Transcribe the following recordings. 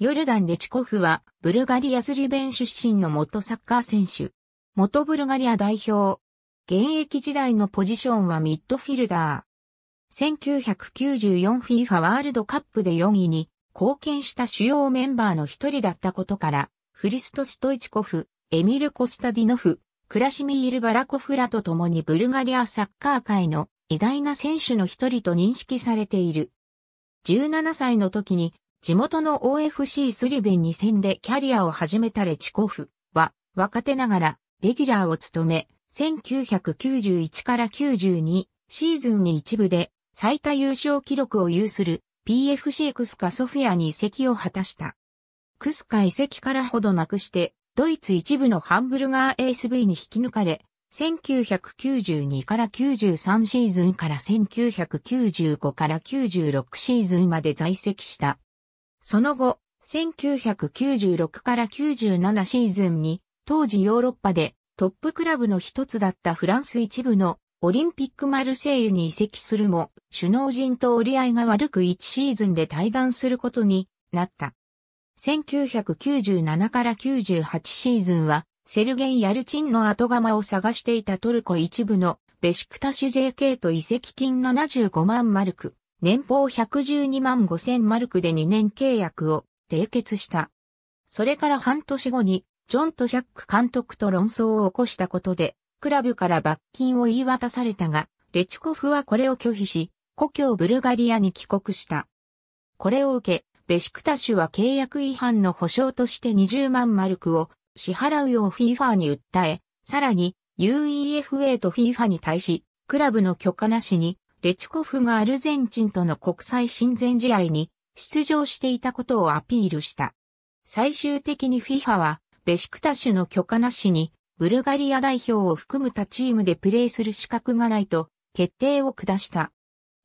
ヨルダン・レチコフは、ブルガリアスリベン出身の元サッカー選手。元ブルガリア代表。現役時代のポジションはミッドフィルダー。1994FIFA ワールドカップで4位に貢献した主要メンバーの一人だったことから、フリスト・ストイチコフ、エミル・コスタディノフ、クラシミール・バラコフラと共にブルガリアサッカー界の偉大な選手の一人と認識されている。17歳の時に地元の OFC スリベン2 0でキャリアを始めたレチコフは、若手ながら、レギュラーを務め、1991から92シーズンに一部で最多優勝記録を有する PFC クスカソフィアに移籍を果たした。クスカ移籍からほどなくして、ドイツ一部のハンブルガー ASV に引き抜かれ、1992から93シーズンから1995から96シーズンまで在籍したその後、1996から97シーズンに、当時ヨーロッパでトップクラブの一つだったフランス一部のオリンピックマルセイユに移籍するも、首脳陣と折り合いが悪く1シーズンで退団することになった。1997から98シーズンは、セルゲン・ヤルチンの後釜を探していたトルコ一部のベシクタシュ JK と移籍金75万マルク、年俸112万5千マルクで2年契約を締結した。それから半年後に、ジョンとシャック監督と論争を起こしたことで、クラブから罰金を言い渡されたが、レチコフはこれを拒否し、故郷ブルガリアに帰国した。これを受け、ベシクタシュは契約違反の保証として20万マルクを支払うよう FIFA に訴え、さらに UEFA と FIFA に対し、クラブの許可なしにレチコフがアルゼンチンとの国際親善試合に出場していたことをアピールした。最終的に FIFA は、ベシクタシュの許可なしに、ブルガリア代表を含む他チームでプレーする資格がないと、決定を下した。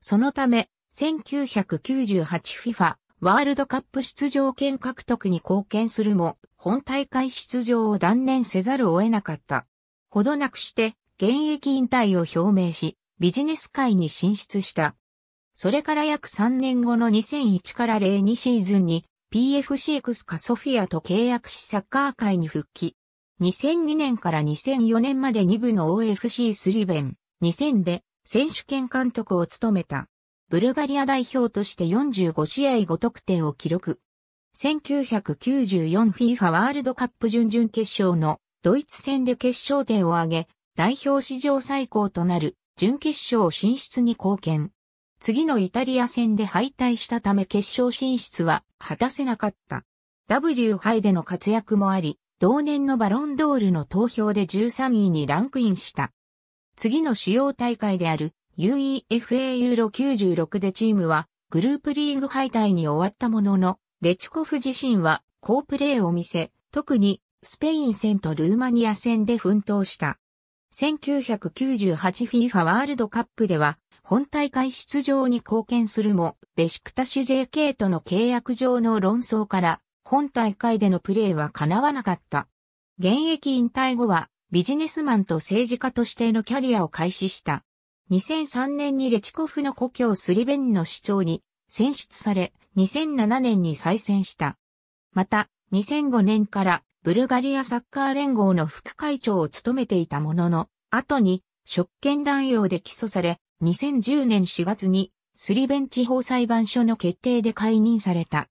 そのため、1998FIFA ワールドカップ出場権獲得に貢献するも、本大会出場を断念せざるを得なかった。ほどなくして、現役引退を表明し、ビジネス界に進出した。それから約3年後の2001から02シーズンに PFC クスカソフィアと契約しサッカー界に復帰。2002年から2004年まで2部の OFC スリベン、2000で選手権監督を務めた。ブルガリア代表として45試合5得点を記録。1994FIFA ワールドカップ準々決勝のドイツ戦で決勝点を挙げ、代表史上最高となる準決勝進出に貢献。次のイタリア戦で敗退したため決勝進出は果たせなかった。W 杯での活躍もあり、同年のバロンドールの投票で13位にランクインした。次の主要大会である UEFA ユーロ96でチームはグループリーグ敗退に終わったものの、レチコフ自身は好プレーを見せ、特にスペイン戦とルーマニア戦で奮闘した。1998FIFA ワールドカップでは、本大会出場に貢献するも、ベシクタシ JK との契約上の論争から、本大会でのプレーは叶わなかった。現役引退後は、ビジネスマンと政治家としてのキャリアを開始した。2003年にレチコフの故郷スリベンの市長に選出され、2007年に再選した。また、2005年からブルガリアサッカー連合の副会長を務めていたものの、後に、職権乱用で起訴され、2010年4月に、スリベン地方裁判所の決定で解任された。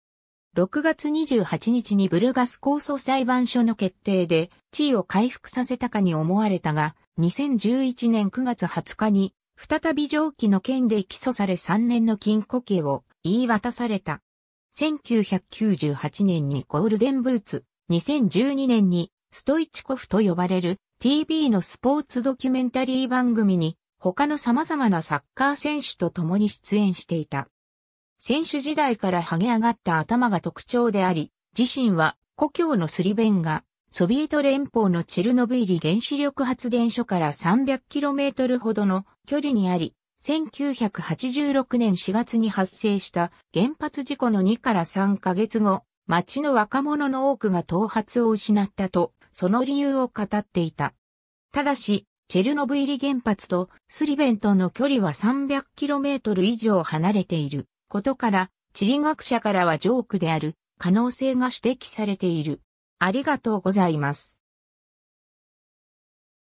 6月28日にブルガス構想裁判所の決定で地位を回復させたかに思われたが、2011年9月20日に再び上記の件で起訴され3年の禁錮刑を言い渡された。1998年にゴールデンブーツ、2012年にストイチコフと呼ばれる TV のスポーツドキュメンタリー番組に他の様々なサッカー選手と共に出演していた。選手時代から剥げ上がった頭が特徴であり、自身は故郷のスリベンがソビエト連邦のチェルノブイリ原子力発電所から 300km ほどの距離にあり、1986年4月に発生した原発事故の2から3ヶ月後、町の若者の多くが頭髪を失ったと、その理由を語っていた。ただし、チェルノブイリ原発とスリベントの距離は 300km 以上離れていることから、地理学者からはジョークである可能性が指摘されている。ありがとうございます。